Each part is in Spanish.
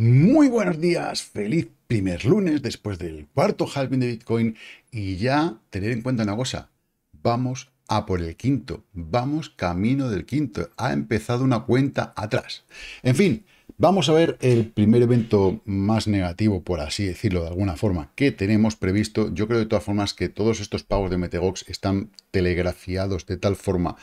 Muy buenos días, feliz primer lunes después del cuarto halving de Bitcoin y ya tener en cuenta una cosa, vamos a por el quinto, vamos camino del quinto, ha empezado una cuenta atrás. En fin, vamos a ver el primer evento más negativo, por así decirlo de alguna forma, que tenemos previsto. Yo creo de todas formas que todos estos pagos de Metegox están telegrafiados de tal forma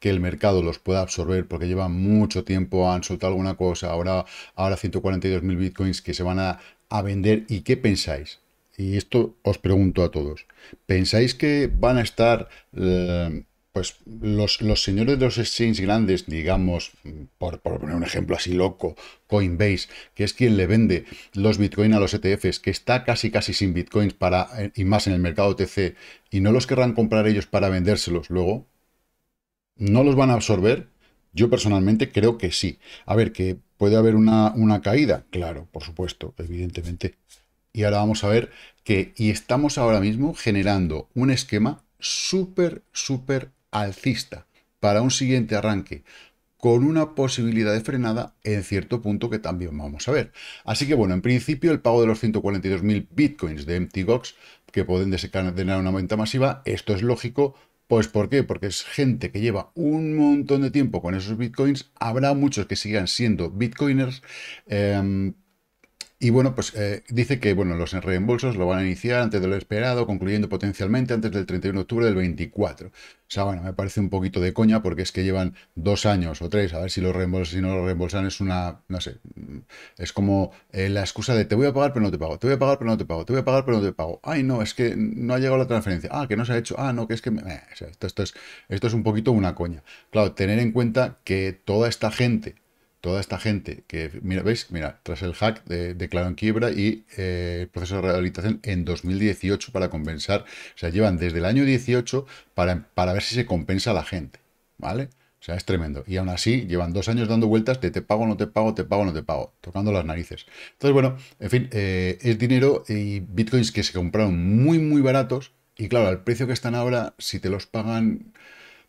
que el mercado los pueda absorber porque lleva mucho tiempo, han soltado alguna cosa, ahora, ahora 142.000 bitcoins que se van a, vender. ¿Y qué pensáis? Y esto os pregunto a todos. ¿Pensáis que van a estar... Eh, pues los, señores de los exchanges grandes, digamos, por, poner un ejemplo así loco, Coinbase, que es quien le vende los bitcoins a los ETFs, que está casi casi sin Bitcoins para, eh, y más en el mercado TC, y no los querrán comprar ellos para vendérselos luego, ¿No los van a absorber? Yo personalmente creo que sí. A ver, que puede haber una, caída, claro, por supuesto, evidentemente. Y ahora vamos a ver que y estamos ahora mismo generando un esquema súper, súper alcista para un siguiente arranque con una posibilidad de frenada en cierto punto que también vamos a ver. Así que bueno, en principio el pago de los 142.000 bitcoins de Gox, que pueden desencadenar una venta masiva, esto es lógico, pues ¿por qué? Porque es gente que lleva un montón de tiempo con esos bitcoins. Habrá muchos que sigan siendo bitcoiners. Em, y bueno, pues eh, dice que bueno, los reembolsos lo van a iniciar antes de lo esperado, concluyendo potencialmente antes del 31 de octubre del 24. O sea, bueno, me parece un poquito de coña porque es que llevan dos años o tres, a ver si los reembolsan, si no los reembolsan es una, no sé, mm, es como eh, la excusa de te voy a pagar pero no te pago, te voy a pagar pero no te pago, te voy a pagar pero no te pago. Ay, no, es que no ha llegado la transferencia. Ah, que no se ha hecho. Ah, no, que es que... Eh, esto, es, esto es un poquito una coña. Claro, tener en cuenta que toda esta gente toda esta gente que, mira, veis, mira, tras el hack de declaró en quiebra y eh, el proceso de rehabilitación en 2018 para compensar, o sea, llevan desde el año 18 para, para ver si se compensa a la gente, ¿vale? O sea, es tremendo. Y aún así, llevan dos años dando vueltas de te pago, no te pago, te pago, no te pago, tocando las narices. Entonces, bueno, en fin, eh, es dinero y bitcoins que se compraron muy, muy baratos. Y claro, al precio que están ahora, si te los pagan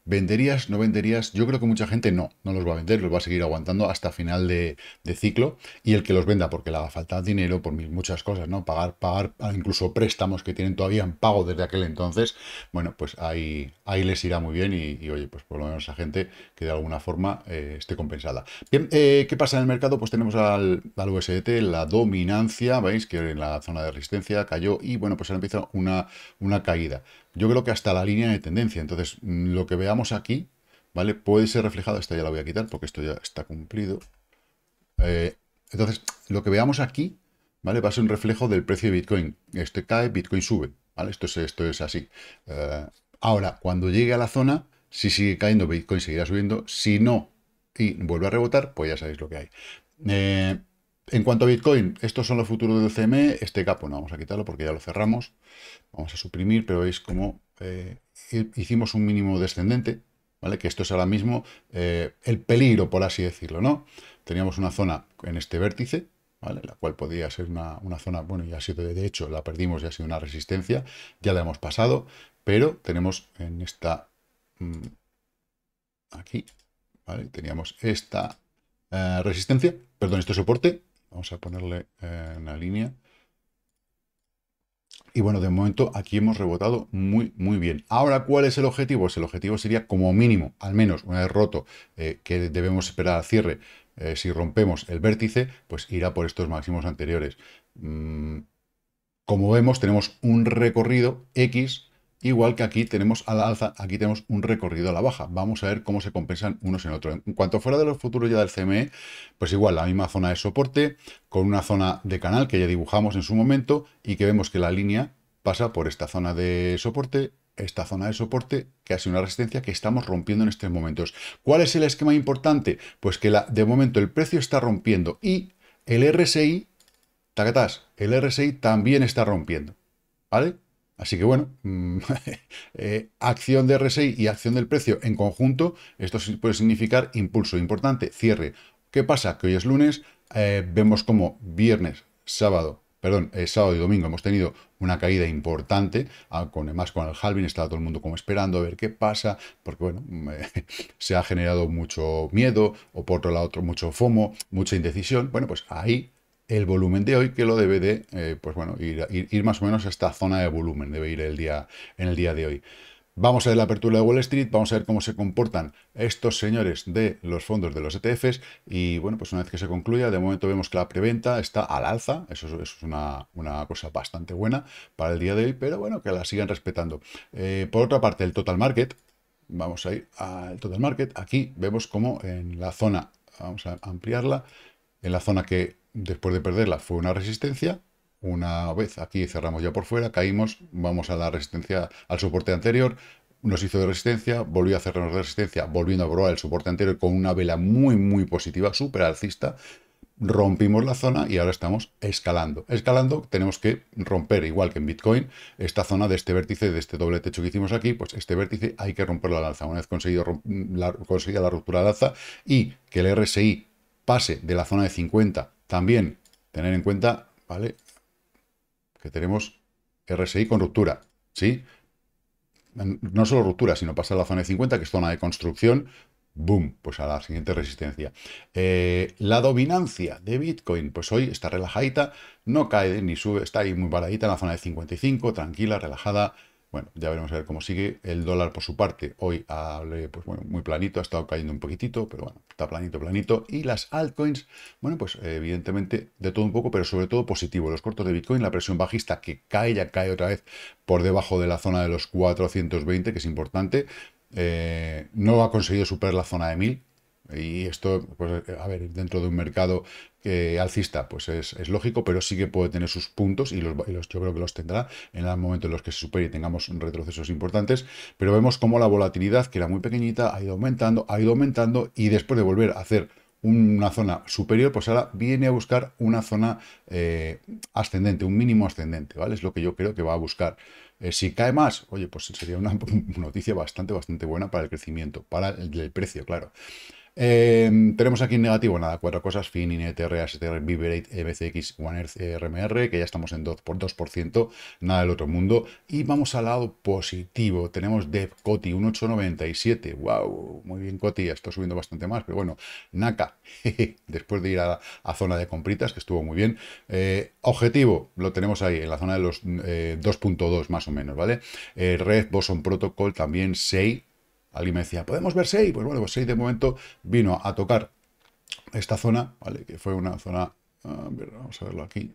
¿Venderías? ¿No venderías? Yo creo que mucha gente no, no los va a vender, los va a seguir aguantando hasta final de, ciclo y el que los venda porque le va a dinero por muchas cosas, ¿no? Pagar, pagar ah, incluso préstamos que tienen todavía en pago desde aquel entonces, bueno, pues ahí, ahí les irá muy bien y, oye, pues por lo menos la gente que de alguna forma eh, esté compensada. Bien, eh, ¿qué pasa en el mercado? Pues tenemos al, al USDT, la dominancia, veis que en la zona de resistencia cayó y bueno, pues ahora empieza una, una caída yo creo que hasta la línea de tendencia. Entonces, mm, lo que veamos aquí, ¿vale? Puede ser reflejado, esta ya la voy a quitar porque esto ya está cumplido. Eh, entonces, lo que veamos aquí, ¿vale? Va a ser un reflejo del precio de Bitcoin. Este cae, Bitcoin sube, ¿vale? Esto es, esto es así. Eh, ahora, cuando llegue a la zona, si sigue cayendo, Bitcoin seguirá subiendo. Si no, y vuelve a rebotar, pues ya sabéis lo que hay. Eh, en cuanto a Bitcoin, estos son los futuros del CME. Este capo no vamos a quitarlo porque ya lo cerramos. Vamos a suprimir, pero veis como eh, hicimos un mínimo descendente, ¿vale? Que esto es ahora mismo eh, el peligro, por así decirlo, ¿no? Teníamos una zona en este vértice, ¿vale? La cual podía ser una, zona, bueno, ya ha sido, de hecho, la perdimos, ya ha sido una resistencia, ya la hemos pasado, pero tenemos en esta... Mm, aquí, ¿vale? Teníamos esta eh, resistencia, perdón, este soporte, Vamos a ponerle una eh, línea. Y bueno, de momento aquí hemos rebotado muy, muy bien. Ahora, ¿cuál es el objetivo? Pues el objetivo sería como mínimo, al menos una vez roto, eh, que debemos esperar a cierre. Eh, si rompemos el vértice, pues irá por estos máximos anteriores. Mm, como vemos, tenemos un recorrido X Igual que aquí tenemos a la alza, aquí tenemos un recorrido a la baja. Vamos a ver cómo se compensan unos en otros. En cuanto fuera de los futuros ya del CME, pues igual la misma zona de soporte, con una zona de canal que ya dibujamos en su momento y que vemos que la línea pasa por esta zona de soporte, esta zona de soporte, que ha sido una resistencia que estamos rompiendo en estos momentos. ¿Cuál es el esquema importante? Pues que de momento el precio está rompiendo y el RSI, tacatás, el RSI también está rompiendo. ¿Vale? Así que bueno, mm, eh, acción de RSI y acción del precio en conjunto, esto puede significar impulso importante, cierre. ¿Qué pasa? Que hoy es lunes, eh, vemos como viernes, sábado, perdón, eh, sábado y domingo hemos tenido una caída importante, ah, con, además con el halving estaba todo el mundo como esperando a ver qué pasa, porque bueno, mm, se ha generado mucho miedo, o por otro lado mucho FOMO, mucha indecisión, bueno, pues ahí el volumen de hoy que lo debe de, eh, pues bueno, ir, más o menos a esta zona de volumen, debe ir el día, en el día de hoy. Vamos a ver la apertura de Wall Street, vamos a ver cómo se comportan estos señores de los fondos de los ETFs y bueno, pues una vez que se concluya, de momento vemos que la preventa está al alza, eso, es una, cosa bastante buena para el día de hoy, pero bueno, que la sigan respetando. Eh, por otra parte, el total market, vamos a ir al total market, aquí vemos cómo en la zona, vamos a ampliarla, en la zona que después de perderla fue una resistencia. Una vez aquí cerramos ya por fuera, caímos, vamos a la resistencia al soporte anterior, nos hizo de resistencia, volvió a cerrarnos de resistencia, volviendo a probar el soporte anterior con una vela muy, muy positiva, súper alcista. Rompimos la zona y ahora estamos escalando. Escalando tenemos que romper, igual que en Bitcoin, esta zona de este vértice, de este doble techo que hicimos aquí, pues este vértice hay que romper la alza. Una vez conseguido la, la ruptura al alza y que el RSI pase de la zona de 50 también tener en cuenta, ¿vale? Que tenemos RSI con ruptura, ¿sí? No solo ruptura, sino pasar la zona de 50, que es zona de construcción, boom, pues a la siguiente resistencia. Eh, la dominancia de Bitcoin, pues hoy está relajadita, no cae ni sube, está ahí muy paradita en la zona de 55, tranquila, relajada, bueno, ya veremos a ver cómo sigue el dólar por su parte. Hoy, pues bueno, muy planito, ha estado cayendo un poquitito, pero bueno, está planito, planito. Y las altcoins, bueno, pues evidentemente de todo un poco, pero sobre todo positivo. Los cortos de Bitcoin, la presión bajista que cae, ya cae otra vez por debajo de la zona de los 420, que es importante. Eh, no ha conseguido superar la zona de 1000, y esto, pues, a ver, dentro de un mercado alcista, pues es, lógico, pero sí que puede tener sus puntos y los, yo creo que los tendrá en el momento en los que se supere y tengamos retrocesos importantes, pero vemos cómo la volatilidad, que era muy pequeñita, ha ido aumentando, ha ido aumentando y después de volver a hacer una zona superior, pues ahora viene a buscar una zona eh, ascendente, un mínimo ascendente, ¿vale? Es lo que yo creo que va a buscar. Eh, si cae más, oye, pues sería una noticia bastante, bastante buena para el crecimiento, para el precio, claro. Em, tenemos aquí en negativo, nada, cuatro cosas, FIN, INTR, e, ASTR, Vibrate, MCX, e, Earth RMR, e, que ya estamos en 2%, por 2% nada del otro mundo. Y vamos al lado positivo, tenemos Dev Coti, 1,897, wow, muy bien Coti, está subiendo bastante más, pero bueno, Naka, después de ir a, zona de compritas, que estuvo muy bien. Eh, objetivo, lo tenemos ahí, en la zona de los 2.2 eh, más o menos, ¿vale? Eh, Red, Boson Protocol, también 6, Alguien me decía, ¿podemos ver 6? Pues bueno, pues 6 de momento vino a tocar esta zona, ¿vale? Que fue una zona... Ah, vamos a verlo aquí.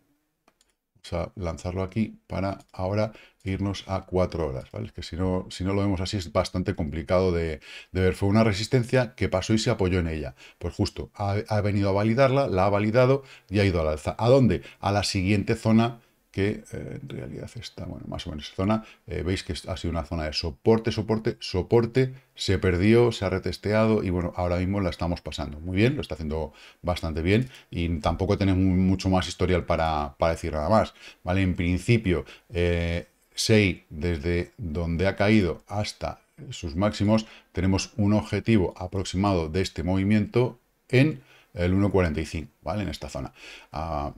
vamos a lanzarlo aquí para ahora irnos a 4 horas, ¿vale? que si no, si no lo vemos así es bastante complicado de, ver. Fue una resistencia que pasó y se apoyó en ella. Pues justo, ha, ha, venido a validarla, la ha validado y ha ido al alza. ¿A dónde? A la siguiente zona que eh, en realidad está, bueno, más o menos esa zona. Eh, veis que ha sido una zona de soporte, soporte, soporte, se perdió, se ha retesteado y bueno, ahora mismo la estamos pasando muy bien, lo está haciendo bastante bien y tampoco tenemos mucho más historial para, para decir nada más, ¿vale? En principio, 6 eh, desde donde ha caído hasta sus máximos, tenemos un objetivo aproximado de este movimiento en el 1.45, ¿vale? En esta zona. Ah,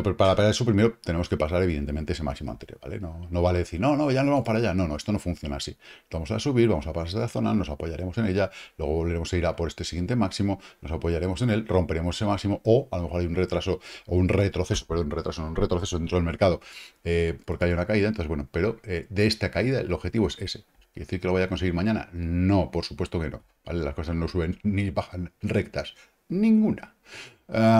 pero, para, para eso primero tenemos que pasar, evidentemente, ese máximo anterior, ¿vale? No, no vale decir, no, no, ya no vamos para allá. No, no, esto no funciona así. Vamos a subir, vamos a pasar esa zona, nos apoyaremos en ella, luego volveremos a ir a por este siguiente máximo, nos apoyaremos en él, romperemos ese máximo, o a lo mejor hay un retraso, o un retroceso, pero un retraso, un retroceso dentro del mercado, eh, porque hay una caída. Entonces, bueno, pero eh, de esta caída el objetivo es ese, ¿Quiere decir que lo voy a conseguir mañana? No, por supuesto que no. ¿vale? Las cosas no suben ni bajan rectas. Ninguna.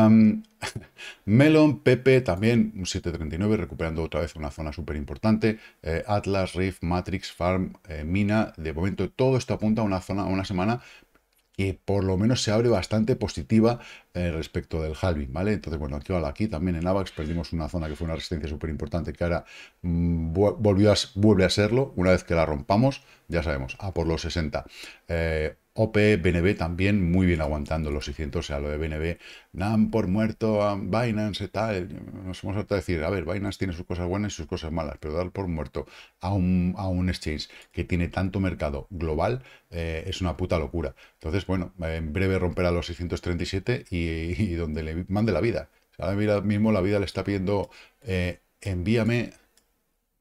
Melon, Pepe, también un 739, recuperando otra vez una zona súper importante. Eh, Atlas, Rift, Matrix, Farm, eh, Mina. De momento todo esto apunta a una zona, a una semana que por lo menos se abre bastante positiva eh, respecto del halving, ¿vale? Entonces, bueno, aquí, aquí también en AVAX perdimos una zona que fue una resistencia súper importante que ahora mm, vuelve a serlo una vez que la rompamos, ya sabemos, a por los 60. OP, BNB también muy bien aguantando los 600, o sea, lo de BNB, dan por muerto a Binance y tal, nos hemos a decir, a ver, Binance tiene sus cosas buenas y sus cosas malas, pero dar por muerto a un, a un exchange que tiene tanto mercado global eh, es una puta locura. Entonces, bueno, en breve romperá los 637 y, donde le mande la vida. ahora mismo la vida le está pidiendo, eh, envíame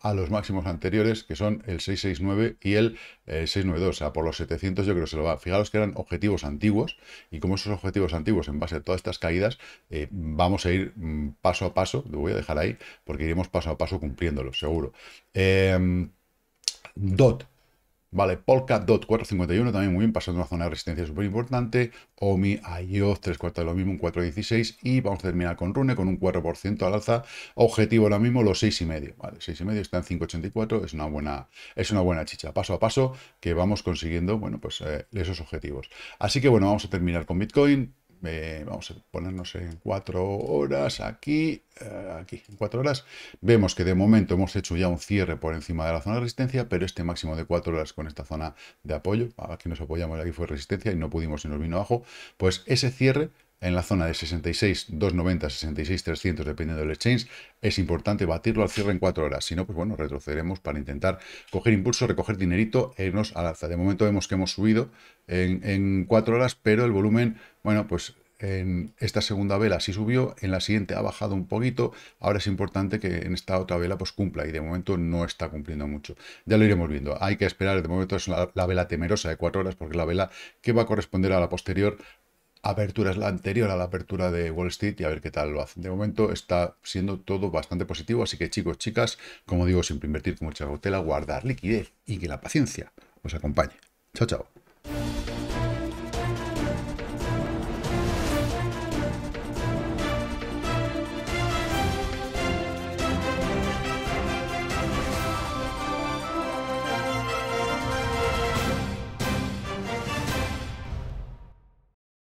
a los máximos anteriores, que son el 669 y el 692. Eh, o sea, por los 700 yo creo que se lo va. Fijaros que eran objetivos antiguos y como esos objetivos antiguos, en base a todas estas caídas, eh, vamos a ir mm, paso a paso, lo voy a dejar ahí, porque iremos paso a paso cumpliéndolo, seguro. Eh, DOT, Vale, Polkadot 451 también muy bien, pasando una zona de resistencia súper importante. OMI, IOS, tres cuartos de lo mismo, un 4.16. Y vamos a terminar con Rune con un 4% al alza. Objetivo ahora mismo los 6,5. Vale, 6,5 está en 5.84, es, una buena, es una buena chicha. Paso a paso que vamos consiguiendo, bueno, pues eh, esos objetivos. Así que bueno, vamos a terminar con Bitcoin. Eh, vamos a ponernos en cuatro horas aquí, eh, aquí, en cuatro horas, vemos que de momento hemos hecho ya un cierre por encima de la zona de resistencia, pero este máximo de cuatro horas con esta zona de apoyo, aquí nos apoyamos, aquí fue resistencia y no pudimos y nos vino abajo, pues ese cierre en la zona de 66, 290, 66, 300, dependiendo del exchange. Es importante batirlo al cierre en 4 horas. Si no, pues bueno, retrocederemos para intentar coger impulso, recoger dinerito e irnos al alza. De momento vemos que hemos subido en, cuatro 4 horas, pero el volumen, bueno, pues en esta segunda vela sí subió, en la siguiente ha bajado un poquito, ahora es importante que en esta otra vela pues cumpla y de momento no está cumpliendo mucho. Ya lo iremos viendo, hay que esperar, de momento es la, vela temerosa de 4 horas porque la vela que va a corresponder a la posterior apertura, es la anterior a la apertura de Wall Street y a ver qué tal lo hacen. De momento está siendo todo bastante positivo, así que chicos, chicas, como digo, siempre invertir con mucha cautela, guardar liquidez y que la paciencia os acompañe. Chao, chao.